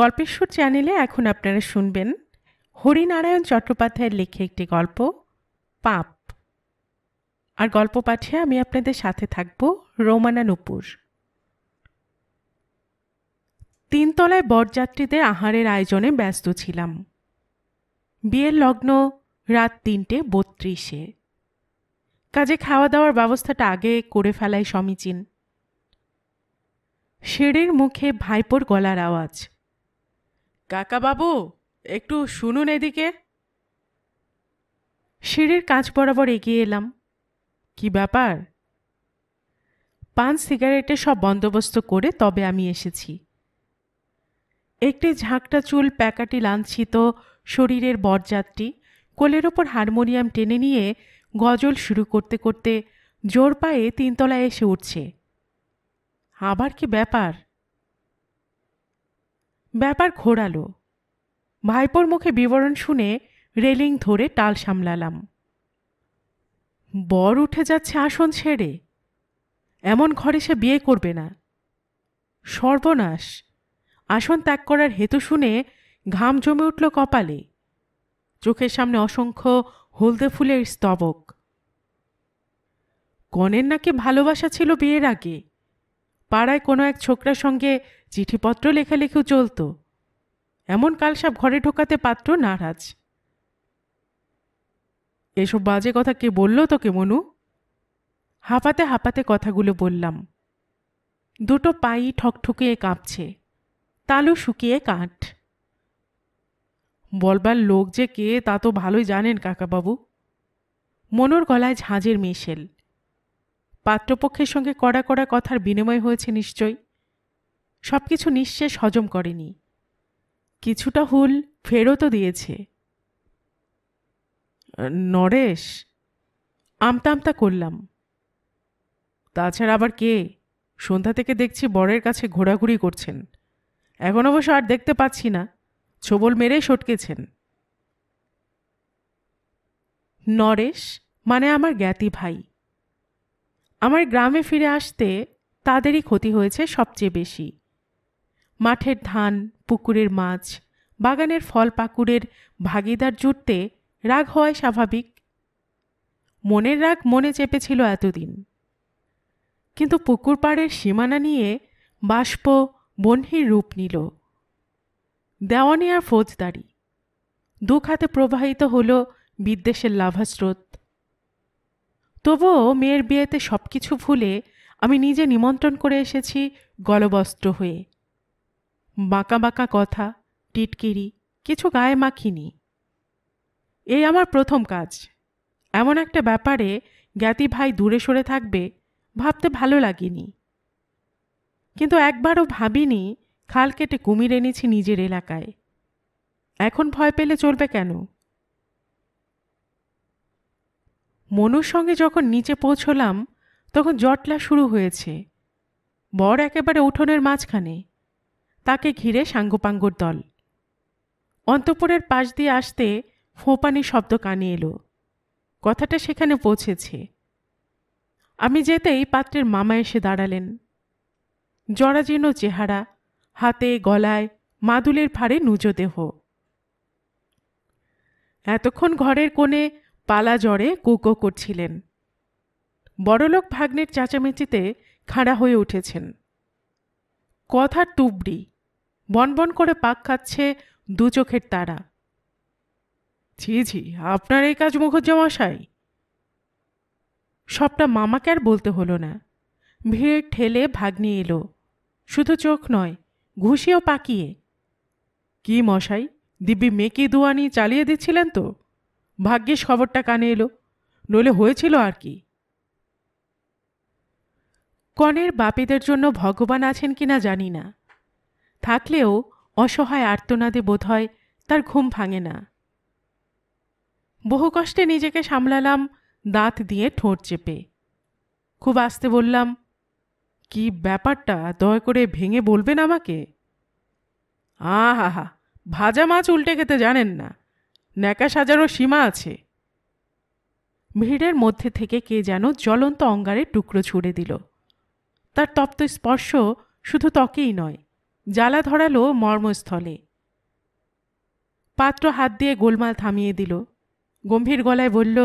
গল্পের সুর চ্যানেলে এখন আপনারা শুনবেন হরিনারায়ণ চট্টোপাধ্যায়ের লেখে একটি গল্প পাপ আর গল্প পাঠে আমি আপনাদের সাথে থাকব রোমানা নুপুর তিনতলায় বরযাত্রীদের আহারের আয়োজনে ব্যস্ত ছিলাম বিয়ের লগ্ন রাত তিনটে বত্রিশে কাজে খাওয়া দাওয়ার ব্যবস্থাটা আগে করে ফেলায় সমীচীন সিঁড়ির মুখে ভাইপোর গলার আওয়াজ কাকাবাবু একটু শুনুন এদিকে সিঁড়ির কাঁচ বরাবর এগিয়ে এলাম কি ব্যাপার পান সিগারেটে সব বন্দোবস্ত করে তবে আমি এসেছি একটি ঝাঁকটা চুল প্যাকাটি লাঞ্ছিত শরীরের বরযাত্রী কোলের ওপর হারমোনিয়াম টেনে নিয়ে গজল শুরু করতে করতে জোর পায়ে তিনতলায় এসে উঠছে আবার কি ব্যাপার ব্যাপার ঘোরালো ভাইপোর মুখে বিবরণ শুনে রেলিং ধরে টাল সামলালাম বর উঠে যাচ্ছে আসন ছেড়ে এমন ঘরে সে বিয়ে করবে না সর্বনাশ আসন ত্যাগ করার হেতু শুনে ঘাম জমে উঠল কপালে চোখের সামনে অসংখ্য হলদে ফুলের স্তবক কনের নাকি ভালোবাসা ছিল বিয়ের আগে পাড়ায় কোনো এক ছোকরার সঙ্গে চিঠিপত্র লেখালেখিও চলত এমন কাল সব ঘরে ঢোকাতে পাত্র নারাজ এসব বাজে কথা কে বলল তোকে মনু হাঁপাতে হাঁপাতে কথাগুলো বললাম দুটো পাই ঠকঠকিয়ে কাঁপছে তালু শুকিয়ে কাঠ বলবার লোক যে কে তা তো ভালোই জানেন কাকাবাবু মনুর গলায় ঝাঁঝের মেশেল পাত্রপক্ষের সঙ্গে কড়া কড়া কথার বিনিময় হয়েছে নিশ্চয় সব কিছু নিঃশেষ হজম করেনি কিছুটা হুল ফেরতও দিয়েছে নরেশ আমতা আমতা করলাম তাছাড়া আবার কে সন্ধ্যা থেকে দেখছি বরের কাছে ঘোরাঘুরি করছেন এখন অবশ্য আর দেখতে পাচ্ছি না ছবল মেরে সটকেছেন নরেশ মানে আমার জ্ঞাতি ভাই আমার গ্রামে ফিরে আসতে তাদেরই ক্ষতি হয়েছে সবচেয়ে বেশি মাঠের ধান পুকুরের মাছ বাগানের ফল পাকুড়ের ভাগিদার জুটতে রাগ হওয়ায় স্বাভাবিক মনের রাগ মনে চেপেছিল এতদিন কিন্তু পুকুর পাড়ের সীমানা নিয়ে বাষ্প বন্হির রূপ নিল দেওয়ানি আর ফৌজদারি দুখ হাতে প্রবাহিত হল বিদ্বেষের লাভাস্রোত তবুও মেয়ের বিয়েতে সব কিছু ভুলে আমি নিজে নিমন্ত্রণ করে এসেছি গলবস্ত্র হয়ে বাঁকা বাঁকা কথা টিটকিরি কিছু গায়ে মাখিনি এই আমার প্রথম কাজ এমন একটা ব্যাপারে জ্ঞাতি ভাই দূরে সরে থাকবে ভাবতে ভালো লাগেনি কিন্তু একবারও ভাবিনি খাল কেটে কুমির এনেছি নিজের এলাকায় এখন ভয় পেলে চলবে কেন মনুর সঙ্গে যখন নিচে পৌঁছলাম তখন জটলা শুরু হয়েছে বর একেবারে উঠোনের মাঝখানে তাকে ঘিরে সাঙ্গুপাঙ্গুর দল অন্তপুরের পাশ দিয়ে আসতে ফোপানি শব্দ কানে এলো কথাটা সেখানে পৌঁছেছে আমি যেতেই পাত্রের মামা এসে দাঁড়ালেন জরাজীর্ণ চেহারা হাতে গলায় মাদুলের ভারে নুজদেহ এতক্ষণ ঘরের কোণে পালা জ্বরে কুকো করছিলেন বড়লোক ভাগ্নের চাচামেচিতে খাড়া হয়ে উঠেছেন কথার তুবড়ি বনবন করে পাক খাচ্ছে দু চোখের তারা ঝি ঝি আপনার এই কাজ মুখজ্জামশাই সবটা মামাকে আর বলতে হলো না ভিড় ঠেলে ভাগ্নি এলো শুধু চোখ নয় ঘুষিও পাকিয়ে কি মশাই দিব্যি মেকি দুয়ানি চালিয়ে দিচ্ছিলেন তো ভাগ্যিস খবরটা কানে এলো নইলে হয়েছিল আর কি কনের বাপীদের জন্য ভগবান আছেন কিনা জানি না থাকলেও অসহায় আর্তনাদে বোধহয় তার ঘুম ভাঙে না বহু কষ্টে নিজেকে সামলালাম দাঁত দিয়ে ঠোঁট চেপে খুব আস্তে বললাম কি ব্যাপারটা দয়া করে ভেঙে বলবেন আমাকে আহা ভাজা মাছ উল্টে খেতে জানেন না ন্যাকা সাজারও সীমা আছে ভিড়ের মধ্যে থেকে কে যেন জ্বলন্ত অঙ্গারে টুকরো ছুড়ে দিল তার তপ্ত স্পর্শ শুধু ত্বকেই নয় জ্বালা ধরালো মর্মস্থলে পাত্র হাত দিয়ে গোলমাল থামিয়ে দিল গম্ভীর গলায় বলল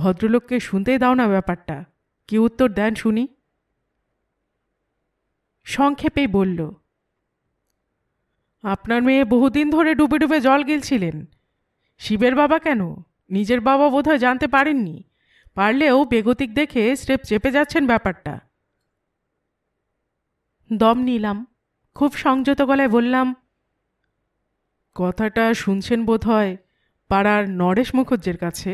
ভদ্রলোককে শুনতে দাও না ব্যাপারটা কি উত্তর দেন শুনি সংক্ষেপে বলল আপনার মেয়ে বহুদিন ধরে ডুবে ডুবে জল গিলছিলেন শিবের বাবা কেন নিজের বাবা বোধহয় জানতে পারেননি পারলেও বেগতিক দেখে স্টেপ চেপে যাচ্ছেন ব্যাপারটা দম নিলাম খুব সংযত গলায় বললাম কথাটা শুনছেন বোধ হয় পাড়ার নরেশ মুখুজ্জের কাছে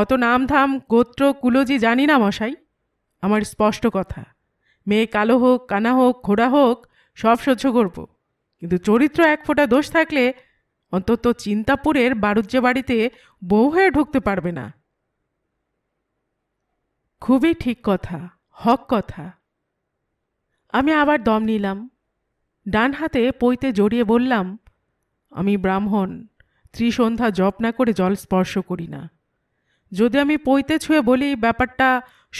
অত নাম ধাম গোত্র কুলজি জানি না মশাই আমার স্পষ্ট কথা মেয়ে কালো হোক কানা হোক ঘোড়া হোক সব সহ্য করব কিন্তু চরিত্র এক ফোঁটা দোষ থাকলে অন্তত চিন্তাপুরের বাড়ুজ্য বাড়িতে বউ হয়ে ঢুকতে পারবে না খুবই ঠিক কথা হক কথা আমি আবার দম নিলাম ডান হাতে পৈতে জড়িয়ে বললাম আমি ব্রাহ্মণ ত্রিসন্ধ্যা জপ না করে জল স্পর্শ করি না যদি আমি পৈতে ছুঁয়ে বলি ব্যাপারটা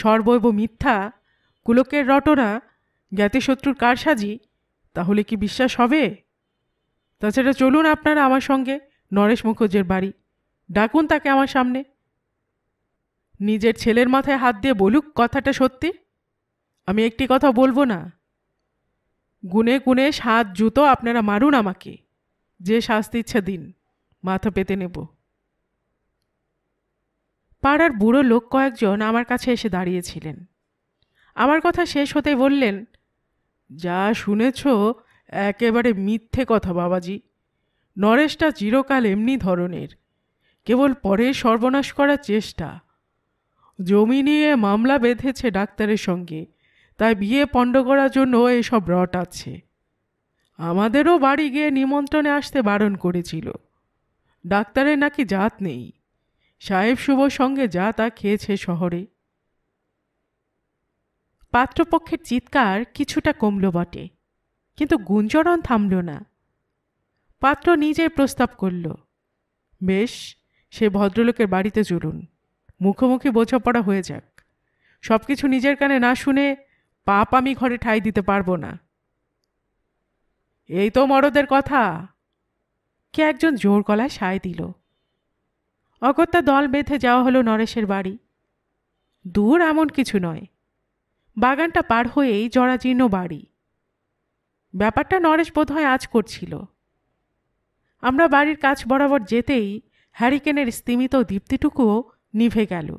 সর্বৈব মিথ্যা কুলকের রটনা জ্ঞাতিশত্রুর সাজি তাহলে কি বিশ্বাস হবে তাছাড়া চলুন আপনারা আমার সঙ্গে নরেশ মুখোজের বাড়ি ডাকুন তাকে আমার সামনে নিজের ছেলের মাথায় হাত দিয়ে বলুক কথাটা সত্যি আমি একটি কথা বলবো না গুনে গুনে সাত জুতো আপনারা মারুন আমাকে যে শাস্তি ইচ্ছা দিন মাথা পেতে নেব পাড়ার বুড়ো লোক কয়েকজন আমার কাছে এসে দাঁড়িয়েছিলেন আমার কথা শেষ হতে বললেন যা শুনেছ একেবারে মিথ্যে কথা বাবাজি নরেশটা চিরকাল এমনি ধরনের কেবল পরে সর্বনাশ করার চেষ্টা জমি নিয়ে মামলা বেঁধেছে ডাক্তারের সঙ্গে তাই বিয়ে পণ্ড করার জন্য এসব রট আছে আমাদেরও বাড়ি গিয়ে নিমন্ত্রণে আসতে বারণ করেছিল ডাক্তারের নাকি জাত নেই সাহেব শুভর সঙ্গে যা তা খেয়েছে শহরে পাত্রপক্ষের চিৎকার কিছুটা কমল বটে কিন্তু গুঞ্জরণ থামল না পাত্র নিজেই প্রস্তাব করল বেশ সে ভদ্রলোকের বাড়িতে চলুন মুখোমুখি বোঝাপড়া হয়ে যাক সব কিছু নিজের কানে না শুনে পাপ আমি ঘরে ঠাই দিতে পারবো না এই তো মরদের কথা কে একজন জোর গলায় সায় দিল অগত্যা দল বেঁধে যাওয়া হলো নরেশের বাড়ি দূর এমন কিছু নয় বাগানটা পার হয়েই জরাজীর্ণ বাড়ি ব্যাপারটা নরেশ বোধহয় আজ করছিল আমরা বাড়ির কাজ বরাবর যেতেই হ্যারিকেনের স্তিমিত দীপ্তিটুকুও নিভে গেল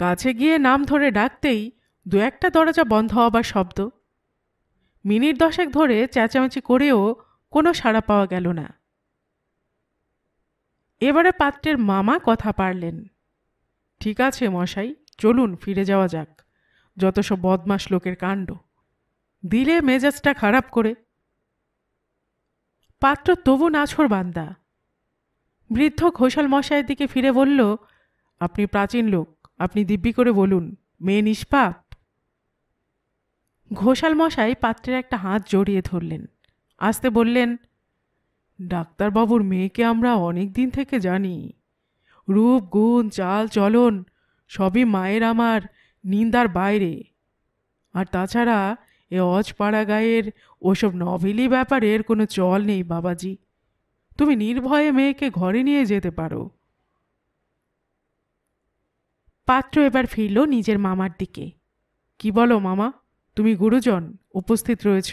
কাছে গিয়ে নাম ধরে ডাকতেই দু একটা দরজা বন্ধ হবার শব্দ মিনিট দশেক ধরে চেঁচামেচি করেও কোনো সাড়া পাওয়া গেল না এবারে পাত্রের মামা কথা পারলেন ঠিক আছে মশাই চলুন ফিরে যাওয়া যাক যত সব বদমাস লোকের কাণ্ড দিলে মেজাজটা খারাপ করে পাত্র তবু নাছর বান্দা বৃদ্ধ ঘোষাল মশাইয়ের দিকে ফিরে বলল আপনি প্রাচীন লোক আপনি দিব্যি করে বলুন মেয়ে নিষ্পাপ ঘোষাল মশাই পাত্রের একটা হাত জড়িয়ে ধরলেন আসতে বললেন ডাক্তারবাবুর মেয়েকে আমরা অনেক দিন থেকে জানি রূপ গুণ চাল চলন সবই মায়ের আমার নিন্দার বাইরে আর তাছাড়া এ অজপাড়া গায়ের ওসব নভেলি ব্যাপারের কোনো চল নেই বাবাজি তুমি নির্ভয়ে মেয়েকে ঘরে নিয়ে যেতে পারো পাত্র এবার ফিরল নিজের মামার দিকে কি বলো মামা তুমি গুরুজন উপস্থিত রয়েছ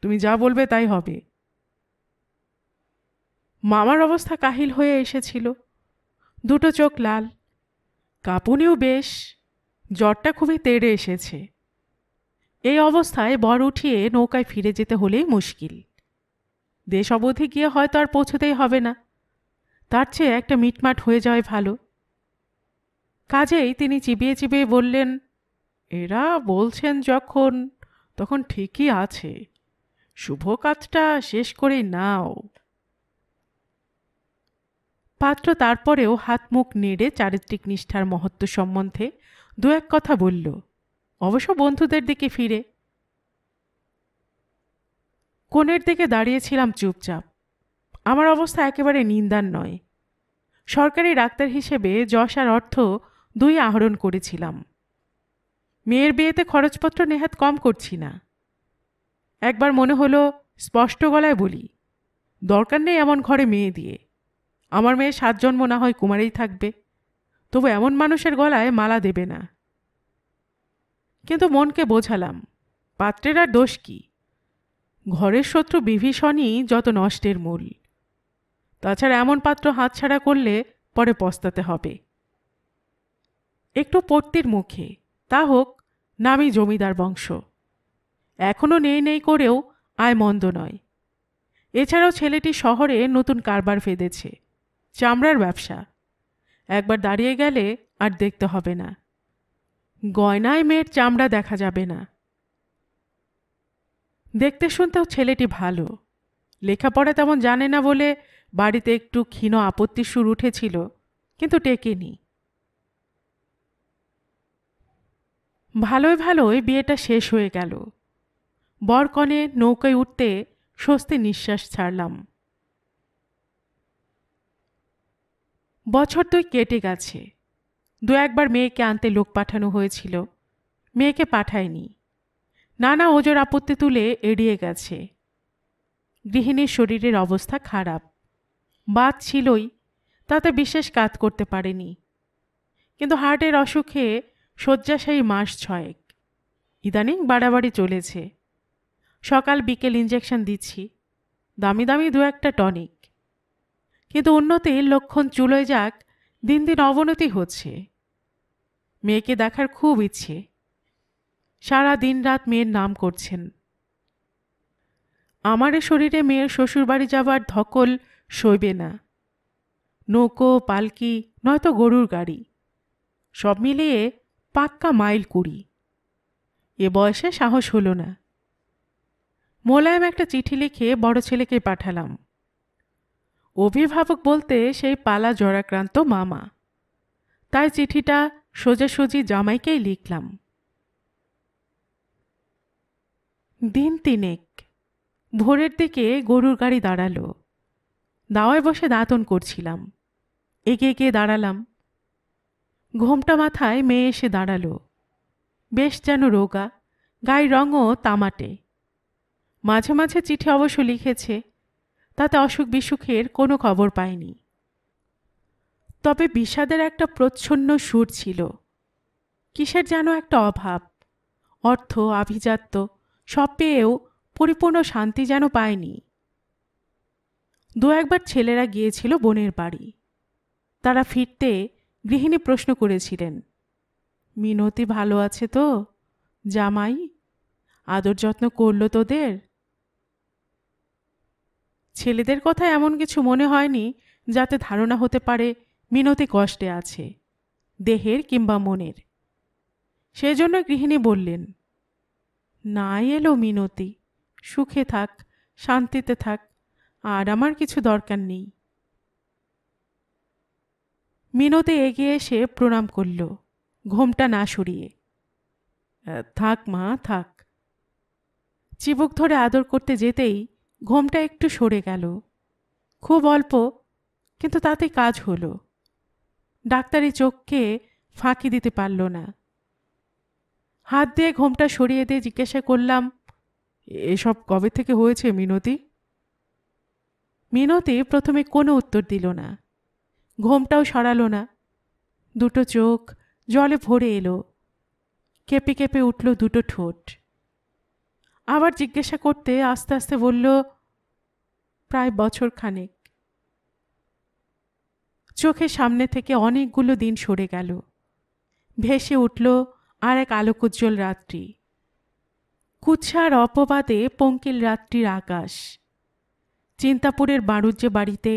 তুমি যা বলবে তাই হবে মামার অবস্থা কাহিল হয়ে এসেছিল দুটো চোখ লাল কাঁপুনিও বেশ জ্বরটা খুবই তেড়ে এসেছে এই অবস্থায় বর উঠিয়ে নৌকায় ফিরে যেতে হলেই মুশকিল দেশ অবধি গিয়ে হয়তো আর পৌঁছতেই হবে না তার চেয়ে একটা মিটমাট হয়ে যাওয়াই ভালো কাজেই তিনি চিবিয়ে চিবিয়ে বললেন এরা বলছেন যখন তখন ঠিকই আছে শুভ কাজটা শেষ করে নাও পাত্র তারপরেও হাত মুখ নেড়ে চারিত্রিক নিষ্ঠার মহত্ব সম্বন্ধে দু এক কথা বলল অবশ্য বন্ধুদের দিকে ফিরে কোণের দিকে দাঁড়িয়েছিলাম চুপচাপ আমার অবস্থা একেবারে নিন্দার নয় সরকারি ডাক্তার হিসেবে যশ আর অর্থ দুই আহরণ করেছিলাম মেয়ের বিয়েতে খরচপত্র নেহাত কম করছি না একবার মনে হলো স্পষ্ট গলায় বলি দরকার নেই এমন ঘরে মেয়ে দিয়ে আমার মেয়ে সাত জন্ম না হয় কুমারেই থাকবে তবু এমন মানুষের গলায় মালা দেবে না কিন্তু মনকে বোঝালাম পাত্রের আর দোষ কি ঘরের শত্রু বিভীষণই যত নষ্টের মূল তাছাড়া এমন পাত্র হাতছাড়া করলে পরে পস্তাতে হবে একটু পড়তির মুখে তা হোক নামি জমিদার বংশ এখনও নেই নেই করেও আয় মন্দ নয় এছাড়াও ছেলেটি শহরে নতুন কারবার ফেঁদেছে চামড়ার ব্যবসা একবার দাঁড়িয়ে গেলে আর দেখতে হবে না গয়নায় মেয়ের চামড়া দেখা যাবে না দেখতে শুনতেও ছেলেটি ভালো লেখাপড়া তেমন জানে না বলে বাড়িতে একটু ক্ষীণ আপত্তি সুর উঠেছিল কিন্তু টেকেনি ভালোই ভালোই বিয়েটা শেষ হয়ে গেল বরকনে নৌকায় উঠতে স্বস্তি নিঃশ্বাস ছাড়লাম বছর তুই কেটে গেছে দু একবার মেয়েকে আনতে লোক পাঠানো হয়েছিল মেয়েকে পাঠায়নি নানা ওজোর আপত্তি তুলে এড়িয়ে গেছে গৃহিণীর শরীরের অবস্থা খারাপ বাদ ছিলই তাতে বিশেষ কাজ করতে পারেনি কিন্তু হার্টের অসুখে শয্যাশায়ী মাস ছয়েক ইদানিং বাড়াবাড়ি চলেছে সকাল বিকেল ইঞ্জেকশন দিচ্ছি দামি দামি দু একটা টনিক কিন্তু উন্নতির লক্ষণ চুলোয় যাক দিন দিন অবনতি হচ্ছে মেয়েকে দেখার খুব ইচ্ছে সারা দিন রাত মেয়ের নাম করছেন আমার শরীরে মেয়ের শ্বশুরবাড়ি যাবার ধকল সইবে না নৌকো পালকি নয়তো গরুর গাড়ি সব মিলিয়ে পাক্কা মাইল কুড়ি এ বয়সে সাহস হলো না মোলায়েম একটা চিঠি লিখে বড় ছেলেকে পাঠালাম অভিভাবক বলতে সেই পালা জরাক্রান্ত মামা তাই চিঠিটা সোজাসুজি জামাইকেই লিখলাম দিন তিনেক ভোরের দিকে গরুর গাড়ি দাঁড়ালো দাওয়ায় বসে দাঁতন করছিলাম এগিয়ে গিয়ে দাঁড়ালাম ঘোমটা মাথায় মেয়ে এসে দাঁড়াল বেশ যেন রোগা গায়ের রঙও তামাটে মাঝে মাঝে চিঠি অবশ্য লিখেছে তাতে অসুখ বিসুখের কোনো খবর পায়নি তবে বিষাদের একটা প্রচ্ছন্ন সুর ছিল কিসের যেন একটা অভাব অর্থ আভিজাত্য সব পেয়েও পরিপূর্ণ শান্তি যেন পায়নি দু একবার ছেলেরা গিয়েছিল বোনের বাড়ি তারা ফিরতে গৃহিণী প্রশ্ন করেছিলেন মিনতি ভালো আছে তো জামাই আদর যত্ন করলো তোদের ছেলেদের কথা এমন কিছু মনে হয়নি যাতে ধারণা হতে পারে মিনতি কষ্টে আছে দেহের কিংবা মনের সেজন্য গৃহিণী বললেন না এলো মিনতি সুখে থাক শান্তিতে থাক আর আমার কিছু দরকার নেই মিনতে এগিয়ে এসে প্রণাম করল ঘোমটা না সরিয়ে থাক মা থাক চিবুক ধরে আদর করতে যেতেই ঘোমটা একটু সরে গেল খুব অল্প কিন্তু তাতে কাজ হলো ডাক্তারি চোখকে ফাঁকি দিতে পারল না হাত দিয়ে ঘোমটা সরিয়ে দিয়ে জিজ্ঞাসা করলাম এসব কবে থেকে হয়েছে মিনতি মিনতি প্রথমে কোনো উত্তর দিল না ঘোমটাও সরালো না দুটো চোখ জলে ভরে এলো কেঁপে কেঁপে উঠল দুটো ঠোঁট আবার জিজ্ঞাসা করতে আস্তে আস্তে বলল প্রায় বছর খানেক চোখের সামনে থেকে অনেকগুলো দিন সরে গেল ভেসে উঠল আর এক আলোকোজ্জ্বল রাত্রি কুৎসার অপবাদে পঙ্কিল রাত্রির আকাশ চিন্তাপুরের বাণুজ্য বাড়িতে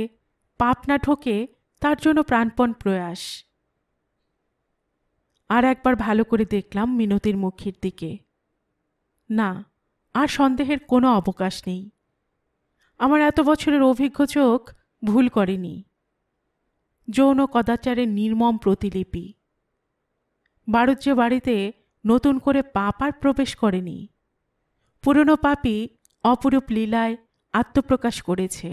পাপনা ঠোকে তার জন্য প্রাণপণ প্রয়াস আর একবার ভালো করে দেখলাম মিনতির মুখের দিকে না আর সন্দেহের কোনো অবকাশ নেই আমার এত বছরের অভিজ্ঞ চোখ ভুল করেনি যৌন কদাচারের নির্মম প্রতিলিপি বাড়ুজ্য বাড়িতে নতুন করে পাপ আর প্রবেশ করেনি পুরনো পাপি অপরূপ লীলায় আত্মপ্রকাশ করেছে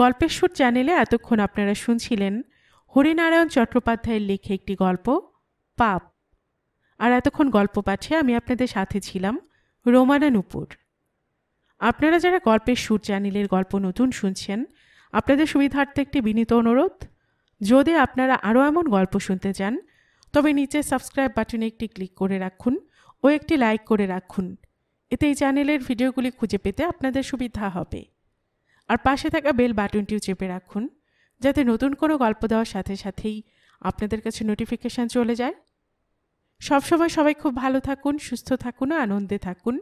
গল্পের চ্যানেলে এতক্ষণ আপনারা শুনছিলেন হরিনারায়ণ চট্টোপাধ্যায়ের লেখে একটি গল্প পাপ আর এতক্ষণ গল্প পাঠে আমি আপনাদের সাথে ছিলাম রোমানা নূপুর আপনারা যারা গল্পের সুর চ্যানেলের গল্প নতুন শুনছেন আপনাদের সুবিধার্থে একটি বিনীত অনুরোধ যদি আপনারা আরও এমন গল্প শুনতে চান তবে নিচে সাবস্ক্রাইব বাটনে একটি ক্লিক করে রাখুন ও একটি লাইক করে রাখুন এতে এই চ্যানেলের ভিডিওগুলি খুঁজে পেতে আপনাদের সুবিধা হবে আর পাশে থাকা বেল বাটনটিও চেপে রাখুন যাতে নতুন কোনো গল্প দেওয়ার সাথে সাথেই আপনাদের কাছে নোটিফিকেশান চলে যায় সবসময় সবাই খুব ভালো থাকুন সুস্থ থাকুন আনন্দে থাকুন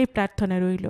এই প্রার্থনা রইল